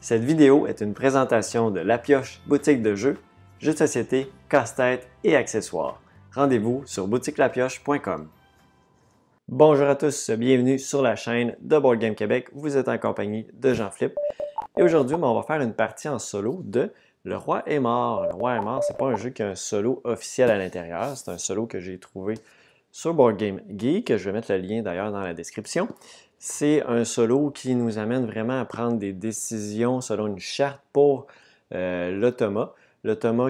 Cette vidéo est une présentation de La Pioche Boutique de jeux, jeux de société, casse-tête et accessoires. Rendez-vous sur boutiquelapioche.com. Bonjour à tous, bienvenue sur la chaîne de Board Game Québec. Vous êtes en compagnie de jean flip Et aujourd'hui, ben, on va faire une partie en solo de Le Roi est mort. Le Roi est mort, c'est pas un jeu qui a un solo officiel à l'intérieur. C'est un solo que j'ai trouvé sur Board Game Geek. Je vais mettre le lien d'ailleurs dans la description c'est un solo qui nous amène vraiment à prendre des décisions selon une charte pour euh, l'automa.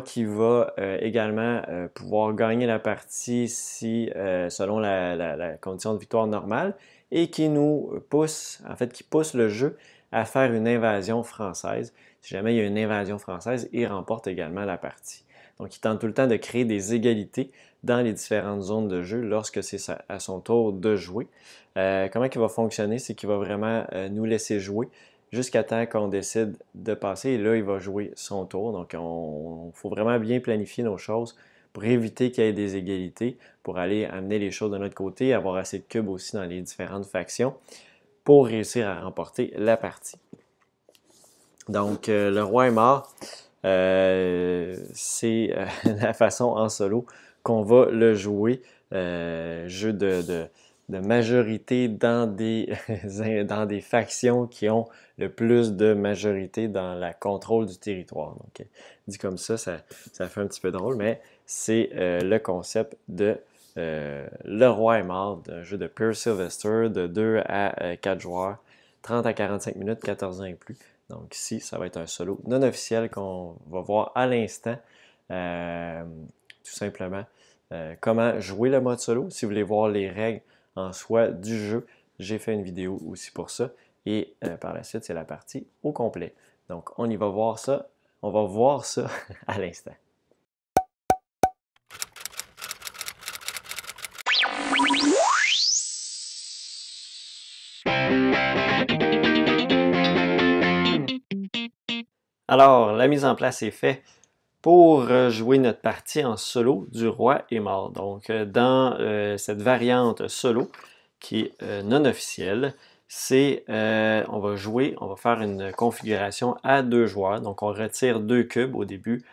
qui va euh, également euh, pouvoir gagner la partie si, euh, selon la, la, condition de victoire normale et qui nous pousse, en fait, qui pousse le jeu à faire une invasion française. Si jamais il y a une invasion française, il remporte également la partie. Donc, il tente tout le temps de créer des égalités dans les différentes zones de jeu lorsque c'est à son tour de jouer. Euh, comment il va fonctionner, c'est qu'il va vraiment euh, nous laisser jouer jusqu'à temps qu'on décide de passer. Et là, il va jouer son tour. Donc, il faut vraiment bien planifier nos choses pour éviter qu'il y ait des égalités, pour aller amener les choses de notre côté, avoir assez de cubes aussi dans les différentes factions pour réussir à remporter la partie. Donc, euh, le roi est mort. c'est la façon en solo qu'on va le jouer. Euh, jeu de, majorité dans des, dans des factions qui ont le plus de majorité dans la contrôle du territoire. dit comme ça, ça, ça fait un petit peu drôle, mais c'est euh, le concept de euh, Le Roi est mort, un jeu de Pierre Sylvester de 2 à 4 joueurs, 30 à 45 minutes, 14 ans et plus. Donc ici, ça va être un solo non officiel qu'on va voir à l'instant, tout simplement euh, comment jouer le mode solo. Si vous voulez voir les règles en soi du jeu, j'ai fait une vidéo aussi pour ça. Et euh, par la suite, c'est la partie au complet. Donc, on y va voir ça. On va voir ça à l'instant. Alors, la mise en place est faite pour jouer notre partie en solo du roi et mort. Donc, euh, dans euh, cette variante solo qui est euh, non officielle, c'est on va jouer, on va faire une configuration à deux joueurs. Donc, on retire deux cubes au début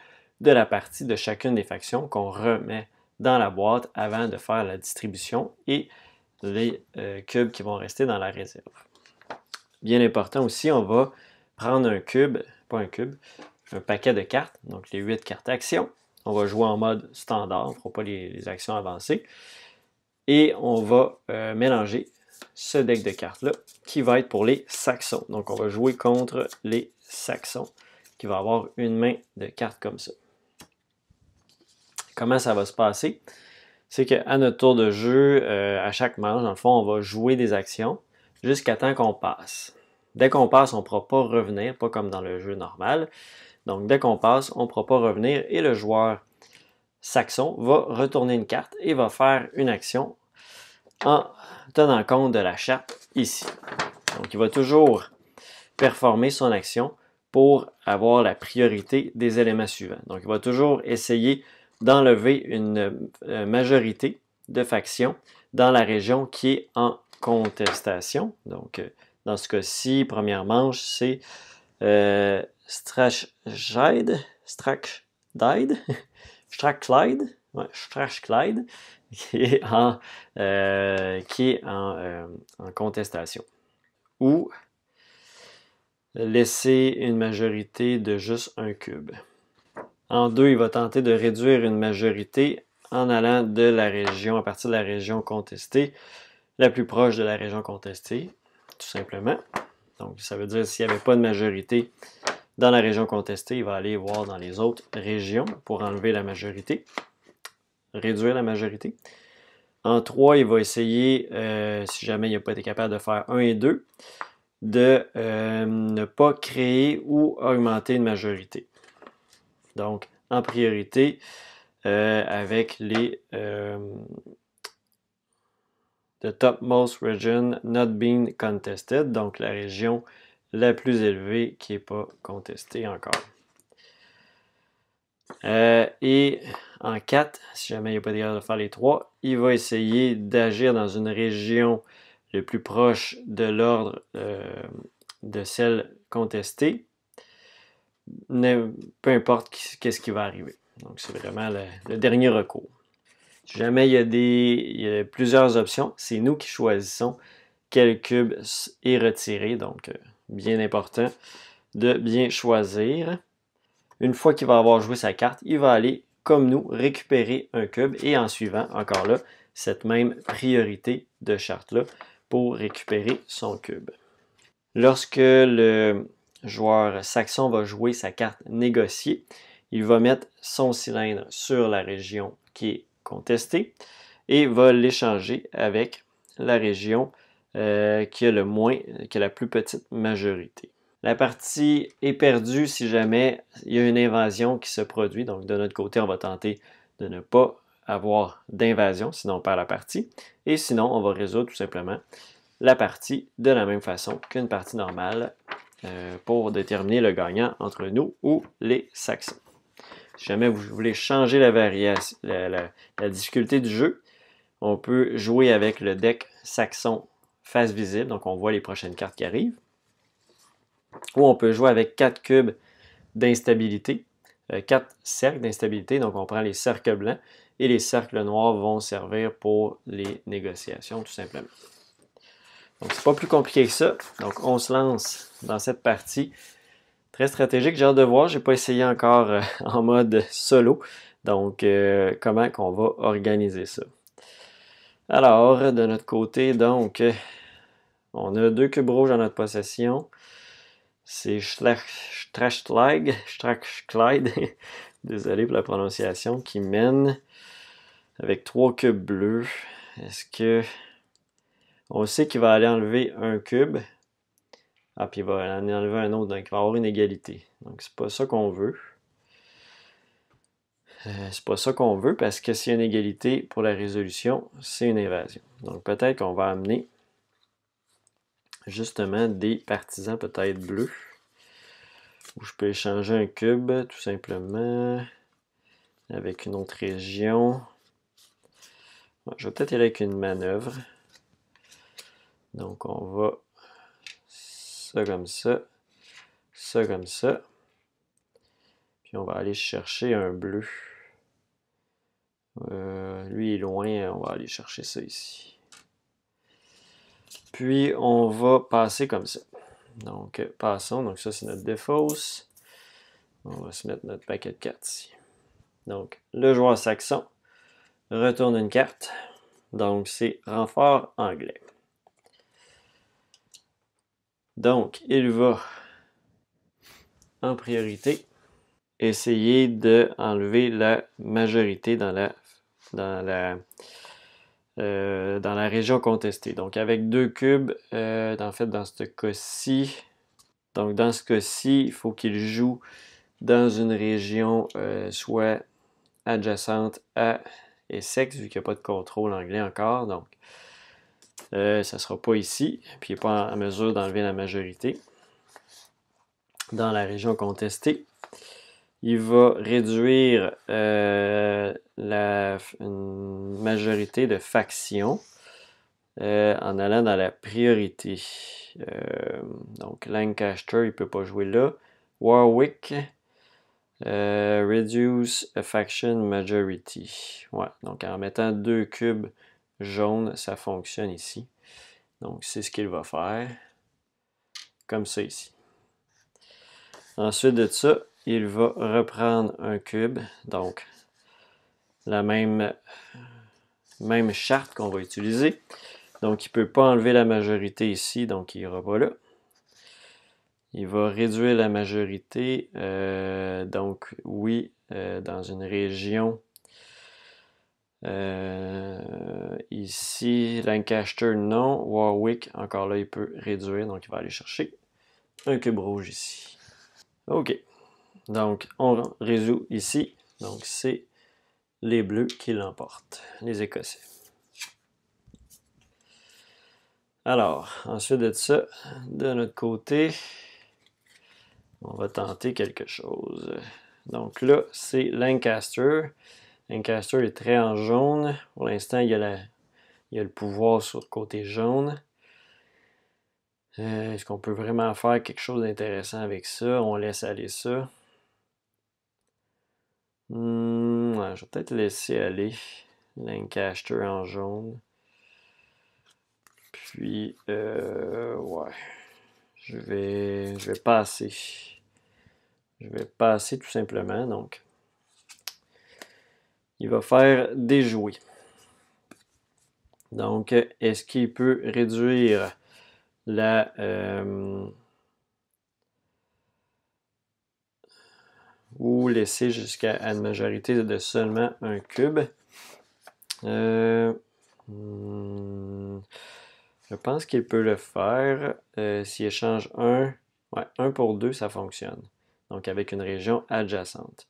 de la partie de chacune des factions qu'on remet dans la boîte avant de faire la distribution et les cubes qui vont rester dans la réserve. Bien important aussi, on va prendre un cube, pas un cube, un paquet de cartes, donc les huit cartes actions. On va jouer en mode standard, on ne pas les, actions avancées. Et on va euh, mélanger ce deck de cartes-là qui va être pour les Saxons. Donc on va jouer contre les Saxons qui va avoir une main de cartes comme ça. Comment ça va se passer? C'est qu'à notre tour de jeu, euh, à chaque manche, dans le fond, on va jouer des actions jusqu'à temps qu'on passe. Dès qu'on passe, on ne pourra pas revenir, pas comme dans le jeu normal. Donc dès qu'on passe, on ne pourra pas revenir et le joueur saxon va retourner une carte et va faire une action en tenant compte de la ici. Donc il va toujours performer son action pour avoir la priorité des éléments suivants. Donc il va toujours essayer d'enlever une euh, majorité de factions dans la région qui est en contestation. Donc euh, dans ce cas-ci, première manche, c'est euh, strash Strachide, Strachclyde, ouais, qui est en, euh, qui est en, euh, en contestation. Ou laisser une majorité de juste un cube. En deux, il va tenter de réduire une majorité en allant de la région, à partir de la région contestée, la plus proche de la région contestée, tout simplement. Donc, ça veut dire s'il n'y avait pas de majorité, dans la région contestée, il va aller voir dans les autres régions pour enlever la majorité, réduire la majorité. En 3, il va essayer, euh, si jamais il n'a pas été capable de faire 1 et 2, de euh, ne pas créer ou augmenter une majorité. Donc, en priorité, euh, avec les the topmost region not being contested, donc la région la plus élevée qui n'est pas contestée encore. Euh, et en 4, si jamais il n'y a pas d'erreur de faire les 3, il va essayer d'agir dans une région le plus proche de l'ordre euh, de celle contestée, peu importe qu'est-ce qui va arriver. Donc c'est vraiment le, dernier recours. Si jamais il y a, des, plusieurs options, c'est nous qui choisissons quel cube est retiré. Donc euh, bien important de bien choisir. Une fois qu'il va avoir joué sa carte, il va aller, comme nous, récupérer un cube et en suivant, encore là, cette même priorité de charte-là pour récupérer son cube. Lorsque le joueur saxon va jouer sa carte négociée, il va mettre son cylindre sur la région qui est contestée et va l'échanger avec la région euh, qui a le moins, qui a la plus petite majorité. La partie est perdue si jamais il y a une invasion qui se produit. Donc, de notre côté, on va tenter de ne pas avoir d'invasion, sinon on perd la partie. Et sinon, on va résoudre tout simplement la partie de la même façon qu'une partie normale euh, pour déterminer le gagnant entre nous ou les Saxons. Si jamais vous voulez changer la, la, la difficulté du jeu, on peut jouer avec le deck Saxon face visible, donc on voit les prochaines cartes qui arrivent. Ou on peut jouer avec quatre cubes d'instabilité, euh, quatre cercles d'instabilité, donc on prend les cercles blancs et les cercles noirs vont servir pour les négociations tout simplement. Donc c'est pas plus compliqué que ça. Donc on se lance dans cette partie très stratégique. J'ai hâte de voir, j'ai pas essayé encore euh, en mode solo. Donc euh, comment qu'on va organiser ça. Alors, de notre côté, donc, euh, on a deux cubes rouges en notre possession. C'est Strachkleid, désolé pour la prononciation, qui mène avec trois cubes bleus. Est-ce que... On sait qu'il va aller enlever un cube. Ah, puis il va en enlever un autre, donc il va avoir une égalité. Donc c'est pas ça qu'on veut. Euh, c'est pas ça qu'on veut parce que s'il y a une égalité pour la résolution, c'est une évasion. Donc peut-être qu'on va amener justement des partisans peut-être bleus où je peux échanger un cube tout simplement avec une autre région. je vais peut-être y aller avec une manœuvre. Donc on va ça comme ça, ça comme ça. Puis on va aller chercher un bleu. Euh, lui est loin, on va aller chercher ça ici. Puis on va passer comme ça. Donc passons, donc ça c'est notre défausse. On va se mettre notre paquet de cartes ici. Donc le joueur saxon retourne une carte. Donc c'est renfort anglais. Donc il va en priorité essayer d'enlever la majorité dans la dans la, euh, dans la région contestée. Donc avec deux cubes, euh, en fait dans ce cas-ci, donc dans ce cas-ci, il faut qu'il joue dans une région euh, soit adjacente à Essex, vu qu'il n'y a pas de contrôle anglais encore. Donc ça ne sera pas ici, puis il n'est pas en mesure d'enlever la majorité dans la région contestée il va réduire euh, la, majorité de factions euh, en allant dans la priorité. Euh, donc Lancaster, il ne peut pas jouer là. Warwick, Reduce a Faction Majority. Ouais, donc en mettant deux cubes jaunes, ça fonctionne ici. Donc c'est ce qu'il va faire. Comme ça ici. Ensuite de ça, il va reprendre un cube. Donc, la même, même charte qu'on va utiliser. Donc, il ne peut pas enlever la majorité ici, donc il n'ira pas là. Il va réduire la majorité, euh, donc oui, euh, dans une région euh, ici, Lancaster, non. Warwick, encore là, il peut réduire, donc il va aller chercher un cube rouge ici. OK. Donc, on résout ici. Donc, c'est les Bleus qui l'emportent, les Écossais. Alors, ensuite de ça, de notre côté, on va tenter quelque chose. Donc là, c'est Lancaster. Lancaster est très en jaune. Pour l'instant, il, y a le pouvoir sur le côté jaune. Euh, est-ce qu'on peut vraiment faire quelque chose d'intéressant avec ça? On laisse aller ça. Hmm, je vais peut-être laisser aller Lancaster en jaune. Puis, euh, ouais, je vais, vais passer. Je vais passer tout simplement, donc. Il va faire déjouer. Donc, est-ce qu'il peut réduire la... Euh, ou laisser jusqu'à une majorité de seulement un cube. Euh, hmm, je pense qu'il peut le faire. Euh, s'il échange un. ouais, 1 pour deux, ça fonctionne. Donc avec une région adjacente.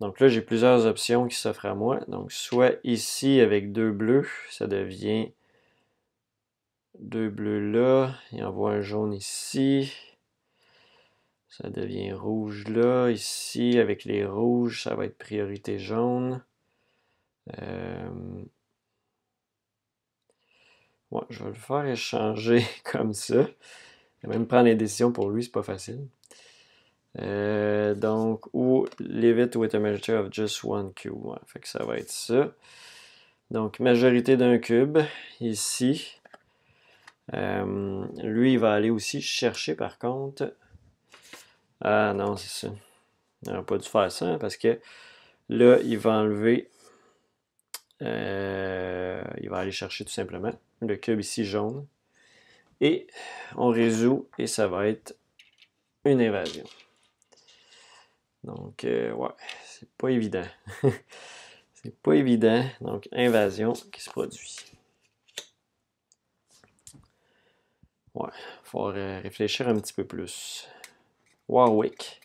Donc là, j'ai plusieurs options qui s'offrent à moi. Donc soit ici avec deux bleus, ça devient deux bleus là. Il voit un jaune ici. Ça devient rouge là. Ici, avec les rouges, ça va être priorité jaune. Euh, je vais le faire échanger comme ça. Même prendre les décisions pour lui, c'est pas facile. Euh, donc, ou l'évite with a majority of just one cube. fait que ça va être ça. Donc, majorité d'un cube, ici. Euh, lui, il va aller aussi chercher, par contre, ah non, c'est ça. On n'aurait pas dû faire ça hein, parce que là, il va enlever. Euh, il va aller chercher tout simplement le cube ici jaune. Et on résout et ça va être une invasion. Donc, euh, ouais, c'est pas évident. c'est pas évident. Donc, invasion qui se produit. Ouais, il faut euh, réfléchir un petit peu plus. Warwick.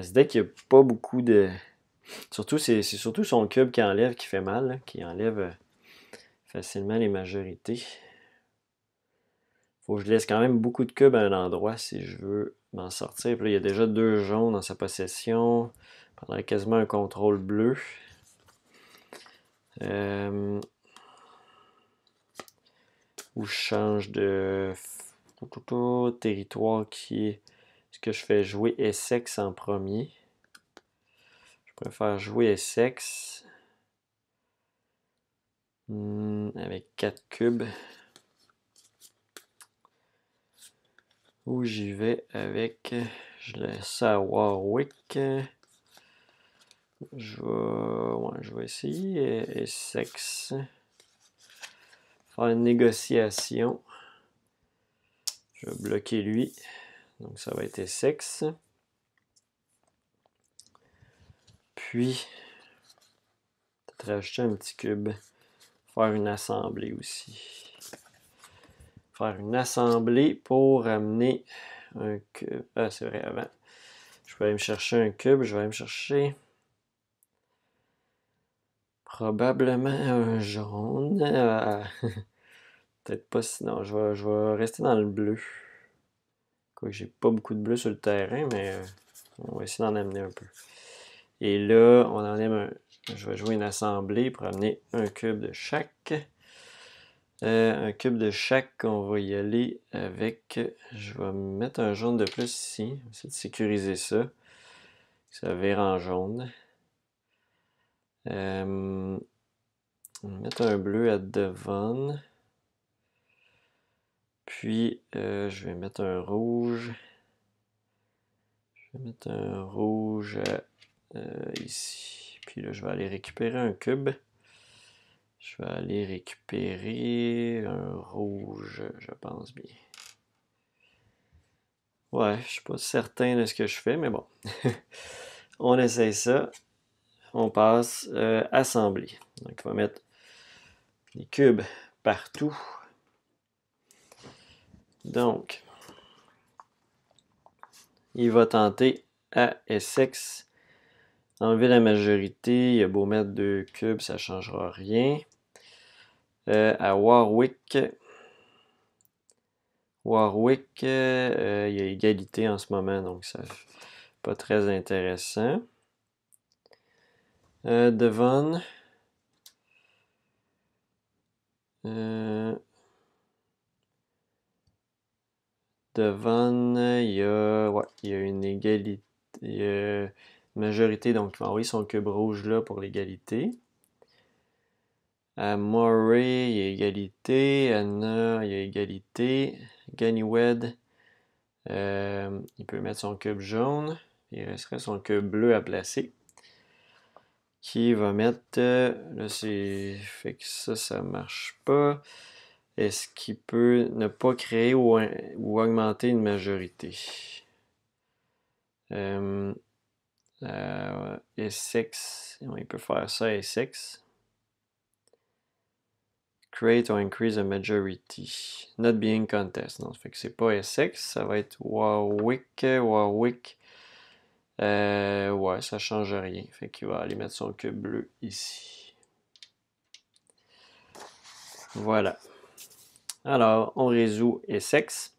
Ce deck, il n'y a pas beaucoup de. Surtout, c'est surtout son cube qui enlève qui fait mal, qui enlève euh, facilement les majorités. Faut que je laisse quand même beaucoup de cubes à un endroit si je veux m'en sortir. il y a déjà deux jaunes dans sa possession. Pendant quasiment un contrôle bleu. Euh, Ou je change de territoire qui est je fais jouer Essex en premier. Je préfère jouer Essex hmm, avec 4 cubes. ou j'y vais avec, je laisse ça à Warwick. Je vais, je vais essayer Essex. Faire une négociation. Je vais bloquer lui donc ça va être sexe. Puis, peut-être rajouter un petit cube, faire une assemblée aussi. Faire une assemblée pour amener un cube. Ah, c'est vrai, avant. Je vais aller me chercher un cube, je vais aller me chercher probablement un jaune. Ah. Peut-être pas sinon, je vais rester dans le bleu j'ai pas beaucoup de bleu sur le terrain, mais euh, on va essayer d'en amener un peu. Et là, on en Je vais jouer une assemblée pour amener un cube de chaque. Euh, un cube de chaque, qu'on va y aller avec. Je vais mettre un jaune de plus ici. Essayer de sécuriser ça. Ça vire en jaune. Euh, on va mettre un bleu à devant. Puis, euh, je vais mettre un rouge. Je vais mettre un rouge euh, ici. Puis là, je vais aller récupérer un cube. Je vais aller récupérer un rouge, je pense bien. Ouais, je ne suis pas certain de ce que je fais, mais bon. on essaye ça. On passe à euh, assembler. Donc, on va mettre des cubes partout. Donc, il va tenter à Essex enlever la majorité. Il a beau mettre deux cubes, ça ne changera rien. Euh, à Warwick, Warwick, euh, il y a égalité en ce moment, donc ça, pas très intéressant. Euh, Devon. Devant, il y a, une égalité, majorité, donc ah il va envoyer son cube rouge là pour l'égalité. À euh, Murray, il y a égalité. Anna, il y a égalité. Ganywed, euh, il peut mettre son cube jaune. Il resterait son cube bleu à placer. Qui va mettre. Euh, là, c'est. Fait que ça, ça marche pas est-ce qu'il peut ne pas créer ou, euh, augmenter une majorité? Euh, euh il peut faire ça Essex. Create or increase a majority. Not being contest. Non, ça fait que c'est pas Essex, ça va être Warwick. Warwick. Euh, ouais, ça change rien. Fait qu'il va aller mettre son cube bleu ici. Voilà. Alors, on résout Essex.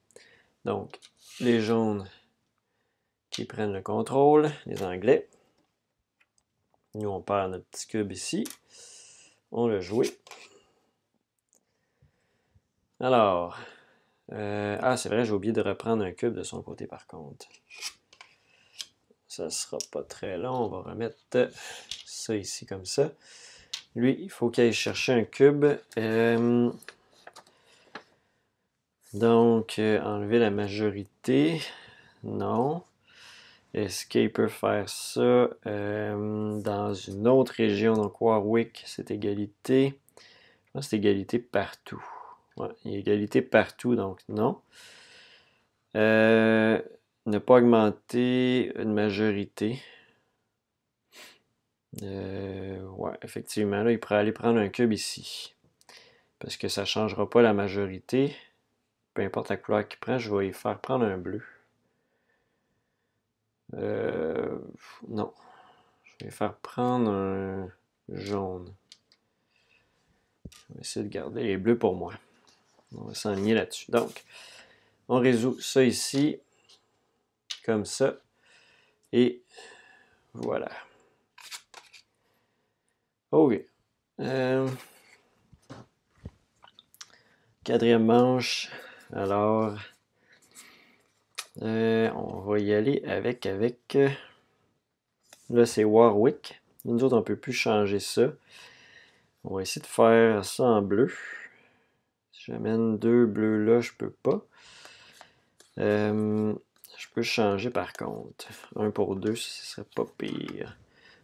Donc, les jaunes qui prennent le contrôle, les anglais. Nous, on perd notre petit cube ici. On le joue. Alors, euh, ah, c'est vrai, j'ai oublié de reprendre un cube de son côté par contre. Ça sera pas très long. On va remettre ça ici comme ça. Lui, il faut qu'il aille chercher un cube. Euh, donc, euh, enlever la majorité. Non. Est-ce qu'il peut faire ça euh, dans une autre région? Donc, Warwick, c'est égalité. c'est égalité partout. il y a égalité partout, donc non. Euh, ne pas augmenter une majorité. ouais, effectivement, là, il pourrait aller prendre un cube ici. Parce que ça ne changera pas la majorité peu importe la couleur qu'il prend, je vais y faire prendre un bleu. Euh, non. Je vais faire prendre un jaune. Je vais essayer de garder les bleus pour moi. On va s'enligner là-dessus. Donc, on résout ça ici, comme ça. Et voilà. OK. Euh, quatrième manche, alors, euh, on va y aller avec, avec, euh, là c'est Warwick. Nous autres, on ne peut plus changer ça. On va essayer de faire ça en bleu. Si j'amène deux bleus là, je ne peux pas. Euh, je peux changer par contre. Un pour deux, ce ne serait pas pire.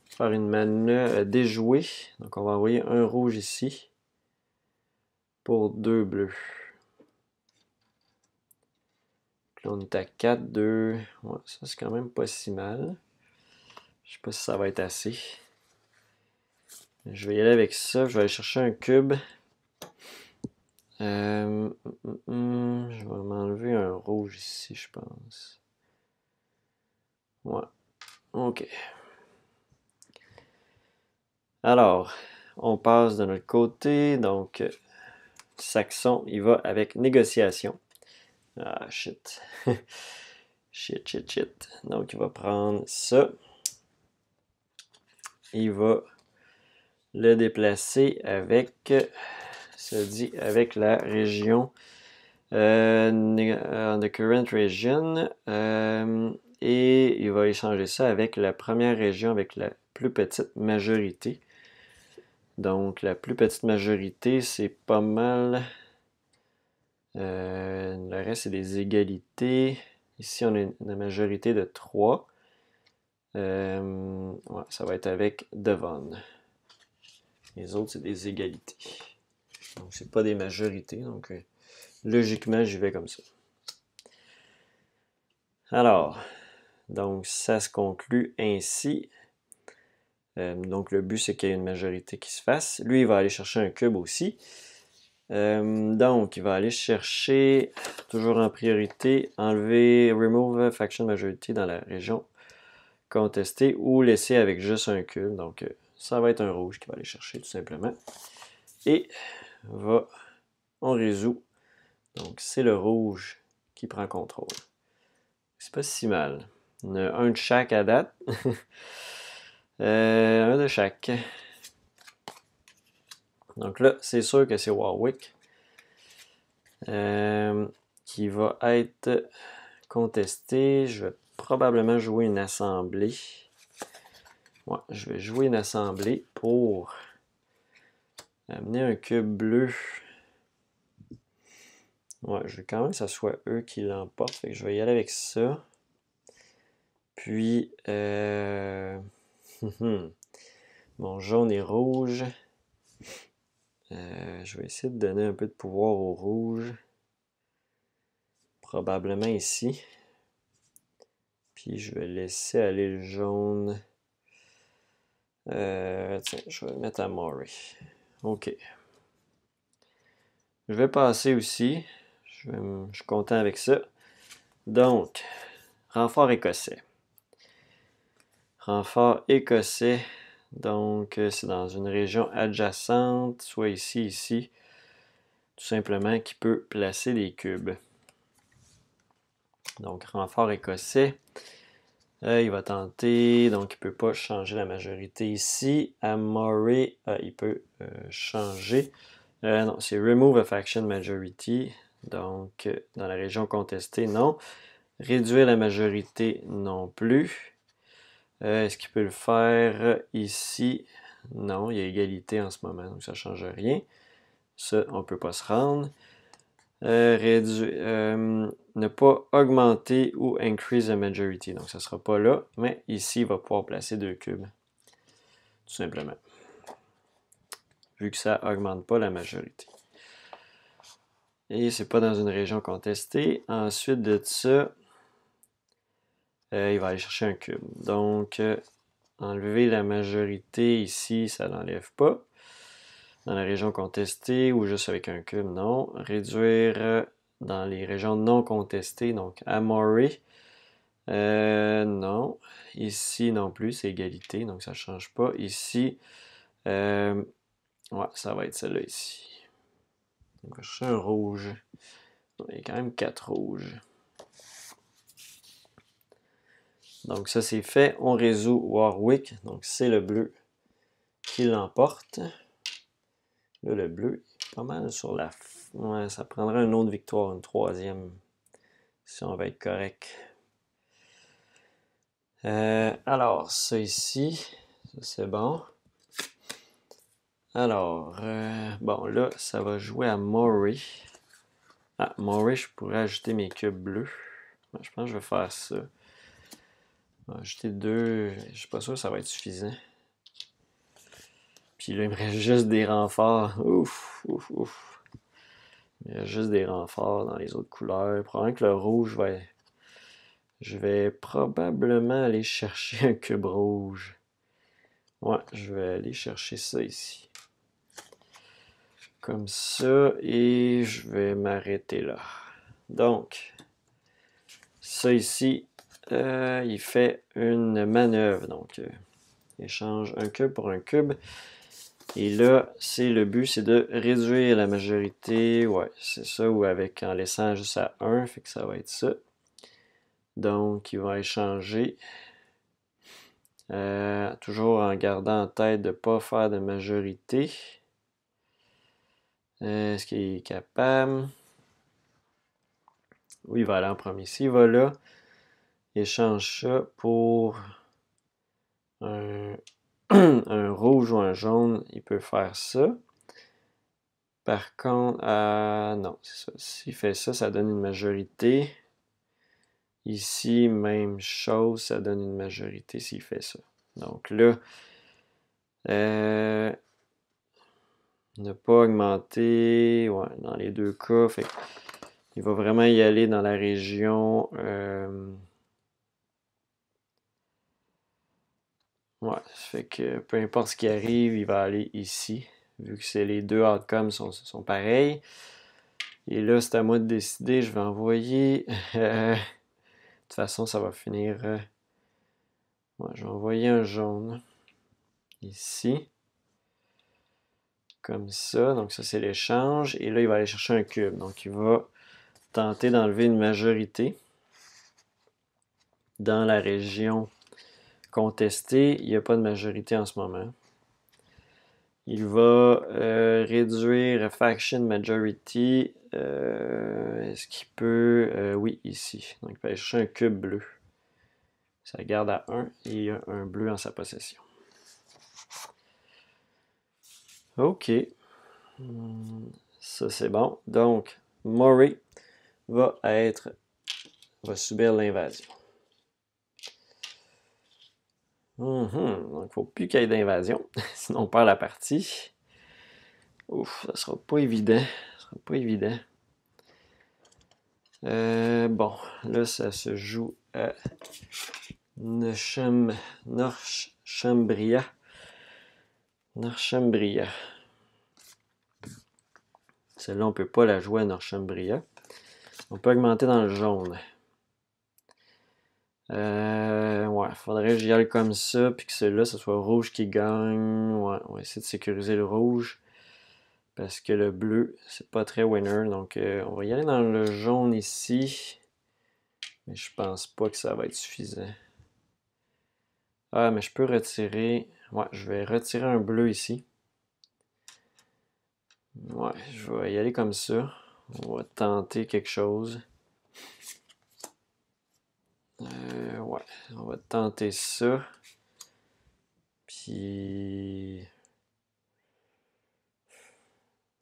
Faire une manœuvre déjouée. Donc on va envoyer un rouge ici. Pour deux bleus on est à 4, 2. ça, c'est quand même pas si mal. Je sais pas si ça va être assez. Je vais y aller avec ça. Je vais aller chercher un cube. Euh, hum, hum, hum. je vais m'enlever un rouge ici, je pense. Ouais. OK. Alors, on passe de notre côté. Donc, Saxon, il va avec négociation. Ah, shit. shit, shit, shit. Donc, il va prendre ça. Il va le déplacer avec, ça dit, avec la région, euh, euh the current region. Euh, et il va échanger ça avec la première région, avec la plus petite majorité. Donc, la plus petite majorité, c'est pas mal euh, le reste, c'est des égalités. Ici, on a une majorité de 3. Euh, ça va être avec Devon. Les autres, c'est des égalités. Donc, c'est pas des majorités. Donc, euh, logiquement, j'y vais comme ça. Alors, donc, ça se conclut ainsi. donc, le but, c'est qu'il y ait une majorité qui se fasse. Lui, il va aller chercher un cube aussi. Euh, donc, il va aller chercher, toujours en priorité, enlever Remove Faction Majority dans la région contestée ou laisser avec juste un cube. Donc, euh, ça va être un rouge qui va aller chercher tout simplement. Et va, on résout. Donc, c'est le rouge qui prend contrôle. C'est pas si mal. Un de chaque à date. Euh, un de chaque. Donc là, c'est sûr que c'est Warwick euh, qui va être contesté. Je vais probablement jouer une assemblée. je vais jouer une assemblée pour amener un cube bleu. Ouais, je veux quand même que ce soit eux qui l'emportent. je vais y aller avec ça. Puis, euh, hmm, hmm. mon jaune et rouge. Euh, je vais essayer de donner un peu de pouvoir au rouge. Probablement ici. Puis je vais laisser aller le jaune. Euh, tiens, je vais le mettre à Maury. OK. Je vais passer aussi. je suis content avec ça. Donc, renfort écossais. Renfort écossais donc, euh, c'est dans une région adjacente, soit ici, ici, tout simplement, qui peut placer les cubes. Donc, renfort écossais. Euh, il va tenter, donc il ne peut pas changer la majorité ici. À Murray, euh, il peut changer. non, c'est Remove a Faction Majority. Donc, dans la région contestée, non. Réduire la majorité, non plus. Euh, est-ce qu'il peut le faire euh, ici? Non, il y a égalité en ce moment, donc ça ne change rien. Ça, on ne peut pas se rendre. Euh, euh, ne pas augmenter ou increase the majority. Donc, ça ne sera pas là, mais ici, il va pouvoir placer deux cubes, tout simplement. Vu que ça augmente pas la majorité. Et c'est pas dans une région contestée. Ensuite de ça, euh, il va aller chercher un cube. Donc, euh, enlever la majorité ici, ça n'enlève l'enlève pas. Dans la région contestée ou juste avec un cube, non. Réduire euh, dans les régions non contestées, donc amory. non. Ici non plus, c'est égalité, donc ça ne change pas. Ici, ouais, ça va être celle-là ici. On va chercher un rouge. Il y a quand même quatre rouges. Donc ça c'est fait. On résout Warwick. Donc c'est le bleu qui l'emporte. Là, le bleu est pas mal sur la... Ouais, ça prendrait une autre victoire, une troisième, si on va être correct. Euh, alors, ça ici, c'est bon. Alors, euh, bon, là, ça va jouer à Maury. Ah, Maury, je pourrais ajouter mes cubes bleus. Je pense que je vais faire ça. Ajouter deux, je suis pas sûr que ça va être suffisant. Puis là, il me reste juste des renforts. Ouf, ouf, ouf. Il me reste juste des renforts dans les autres couleurs. Probablement que le rouge Je vais probablement aller chercher un cube rouge. Ouais, je vais aller chercher ça ici. Comme ça, et je vais m'arrêter là. Donc, ça ici, euh, il fait une manœuvre. Donc, euh, il change un cube pour un cube. Et là, c'est le but, c'est de réduire la majorité. Ouais, c'est ça, ou avec en laissant juste à 1, fait que ça va être ça. Donc, il va échanger. Euh, toujours en gardant en tête de ne pas faire de majorité. Est-ce qu'il est capable? Oui, il va aller en premier. S'il va là, change ça pour un, rouge ou un jaune, il peut faire ça. Par contre, euh, non, c'est ça. S'il fait ça, ça donne une majorité. Ici, même chose, ça donne une majorité s'il fait ça. Donc là, euh, ne pas augmenter ouais, dans les deux cas. il va vraiment y aller dans la région. Euh, Ouais, fait que peu importe ce qui arrive, il va aller ici, vu que c'est les deux outcomes sont, sont pareils. Et là, c'est à moi de décider, je vais envoyer... Euh, de toute façon, ça va finir... moi euh, ouais, je vais envoyer un jaune ici. Comme ça, donc ça c'est l'échange. Et là, il va aller chercher un cube, donc il va tenter d'enlever une majorité dans la région contesté, il n'y a pas de majorité en ce moment. Il va euh, réduire faction majority. Euh, est-ce qu'il peut. Euh, oui, ici. Donc, il va chercher un cube bleu. Ça garde à 1 et il y a un bleu en sa possession. OK. Ça, c'est bon. Donc, Murray va être. va subir l'invasion. Mhm. Donc, il ne faut plus qu'il y ait d'invasion, sinon on perd la partie. Ouf, ça sera pas évident. Ça sera pas évident. Euh, bon, là, ça se joue à Norchambria. Norchambria. Celle-là, on ne peut pas la jouer à Norchambria. On peut augmenter dans le jaune. Euh, ouais, faudrait que j'y aille comme ça, puis que celui-là, ce soit rouge qui gagne. Ouais, on va essayer de sécuriser le rouge. Parce que le bleu, c'est pas très winner. Donc, euh, on va y aller dans le jaune ici. Mais je pense pas que ça va être suffisant. Ah, mais je peux retirer... Ouais, je vais retirer un bleu ici. Ouais, je vais y aller comme ça. On va tenter quelque chose. Euh, ouais, on va tenter ça. Puis.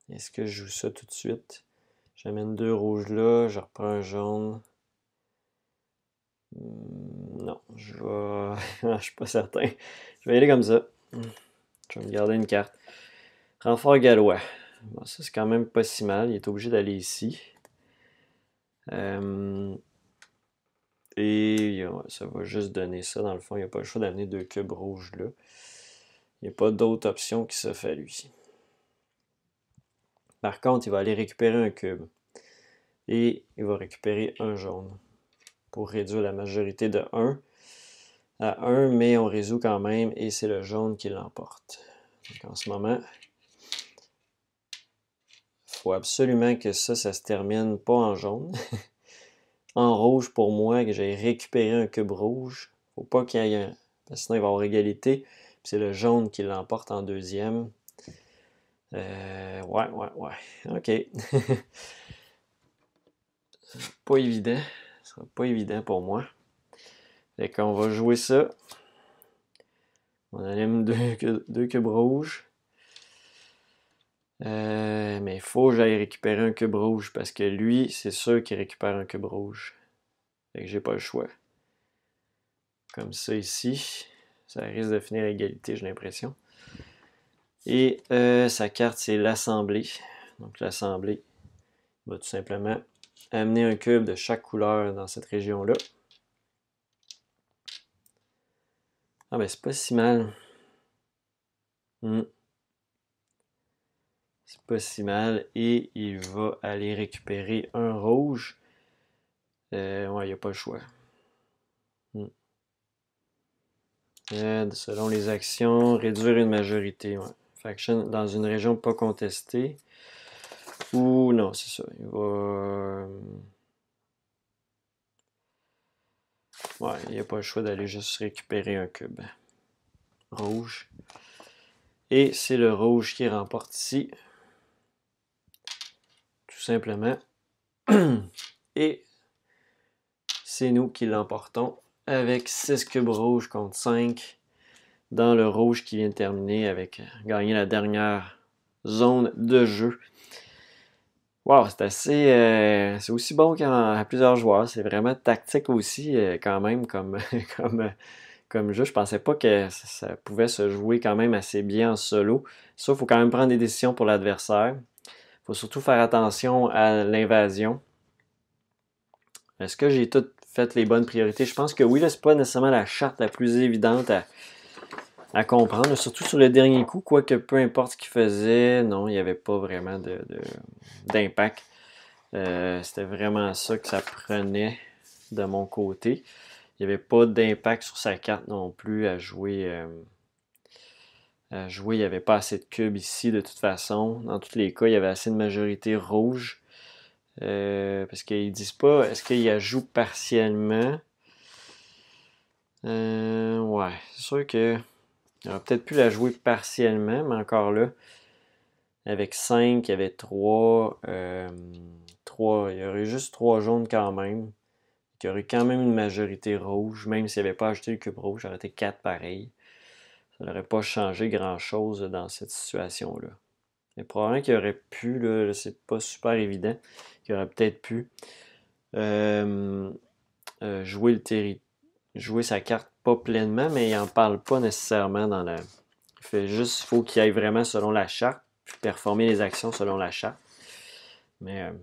Est-ce que je joue ça tout de suite? J'amène deux rouges là, je reprends un jaune. Hmm, non, je vais. je suis pas certain. Je vais y aller comme ça. Je vais me garder une carte. Renfort gallois. Bon, ça, c'est quand même pas si mal. Il est obligé d'aller ici. Euh... Et euh, ça va juste donner ça. Dans le fond, il n'y a pas le choix d'amener deux cubes rouges là. Il n'y a pas d'autre option qui se fait lui. Par contre, il va aller récupérer un cube. Et il va récupérer un jaune. Pour réduire la majorité de 1 à 1, mais on résout quand même. Et c'est le jaune qui l'emporte. Donc en ce moment, il faut absolument que ça, ça se termine pas en jaune. en rouge pour moi, que j'ai récupéré un cube rouge. Faut pas qu'il y ait un... Sinon, il va en avoir égalité. C'est le jaune qui l'emporte en deuxième. Euh, ouais, ouais, ouais. OK. pas évident. Ce sera pas évident pour moi. Fait qu'on va jouer ça. On allume deux, deux cubes rouges. Euh, mais il faut que j'aille récupérer un cube rouge parce que lui, c'est sûr qu'il récupère un cube rouge. Fait que j'ai pas le choix. Comme ça ici. Ça risque de finir à égalité, j'ai l'impression. Et euh, sa carte, c'est l'assemblée. Donc l'assemblée va tout simplement amener un cube de chaque couleur dans cette région-là. Ah ben c'est pas si mal. Hmm pas si mal. Et il va aller récupérer un rouge. Euh, ouais, il n'y a pas le choix. Hmm. selon les actions, réduire une majorité. Ouais. Faction dans une région pas contestée. Ou non, c'est ça. Il va. Euh, ouais, il n'y a pas le choix d'aller juste récupérer un cube. Rouge. Et c'est le rouge qui remporte ici simplement. Et c'est nous qui l'emportons avec 6 cubes rouges contre 5 dans le rouge qui vient de terminer avec euh, gagner la dernière zone de jeu. Wow, c'est assez. Euh, c'est aussi bon qu'à plusieurs joueurs. C'est vraiment tactique aussi, euh, quand même, comme, comme, comme jeu. Je pensais pas que ça pouvait se jouer quand même assez bien en solo. sauf faut quand même prendre des décisions pour l'adversaire faut surtout faire attention à l'invasion. Est-ce que j'ai toutes fait les bonnes priorités? Je pense que oui, là, c'est pas nécessairement la charte la plus évidente à, comprendre, surtout sur le dernier coup, quoique peu importe ce qu'il faisait, non, il n'y avait pas vraiment d'impact. Euh, c'était vraiment ça que ça prenait de mon côté. Il n'y avait pas d'impact sur sa carte non plus à jouer. Euh, euh, jouer, il n'y avait pas assez de cubes ici de toute façon. Dans tous les cas, il y avait assez de majorité rouge. Euh, parce qu'ils disent pas, est-ce qu'il y a joue partiellement? Euh, ouais, c'est sûr que aurait peut-être pu la jouer partiellement, mais encore là, avec 5, il y avait 3, 3 il y aurait juste 3 jaunes quand même. Il y aurait quand même une majorité rouge, même s'il n'y avait pas ajouté le cube rouge, j'aurais été 4 pareil ça n'aurait pas changé grand-chose dans cette situation-là. Le probablement qu'il aurait pu, c'est pas super évident, qu'il aurait peut-être pu euh, euh, jouer, le jouer sa carte pas pleinement, mais il n'en parle pas nécessairement dans la. Il fait juste, faut qu'il aille vraiment selon la charte, puis performer les actions selon la charte. Mais il euh,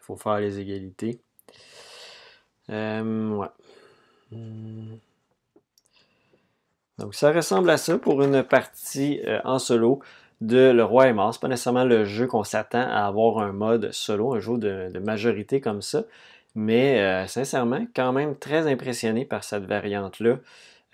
faut faire les égalités. ouais. Hmm. Donc ça ressemble à ça pour une partie euh, en solo de Le Roi est mort. C'est pas nécessairement le jeu qu'on s'attend à avoir un mode solo, un jeu de, majorité comme ça. Mais euh, sincèrement, quand même très impressionné par cette variante-là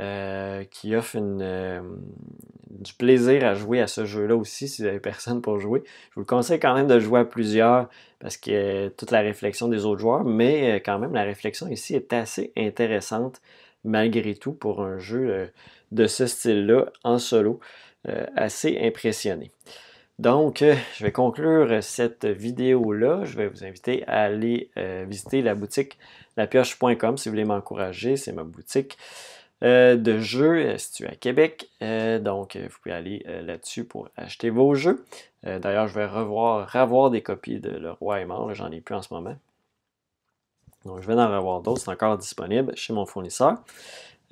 euh, qui offre du plaisir à jouer à ce jeu-là aussi si vous n'avez personne pour jouer. Je vous le conseille quand même de jouer à plusieurs parce que toute la réflexion des autres joueurs, mais quand même la réflexion ici est assez intéressante malgré tout pour un jeu de ce style-là en solo, euh, assez impressionné. Donc, euh, je vais conclure cette vidéo-là. Je vais vous inviter à aller euh, visiter la boutique lapioche.com si vous voulez m'encourager. C'est ma boutique de jeux située à Québec. donc, vous pouvez aller là-dessus pour acheter vos jeux. D'ailleurs, je vais revoir, des copies de Le Roi est mort. J'en ai plus en ce moment. Donc, je vais en revoir d'autres. C'est encore disponible chez mon fournisseur.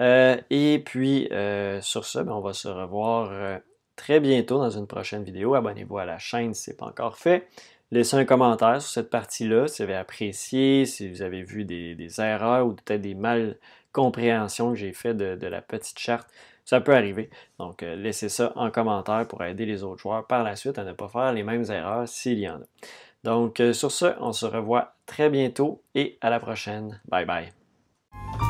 Euh, et puis, euh, sur ce, ben, on va se revoir euh, très bientôt dans une prochaine vidéo. Abonnez-vous à la chaîne si ce n'est pas encore fait. Laissez un commentaire sur cette partie-là si vous avez apprécié, si vous avez vu des, erreurs ou peut-être des mal-compréhensions que j'ai faites de, la petite charte. Ça peut arriver. Donc, laissez ça en commentaire pour aider les autres joueurs par la suite à ne pas faire les mêmes erreurs s'il y en a. Donc, sur ce, on se revoit très bientôt et à la prochaine. Bye bye.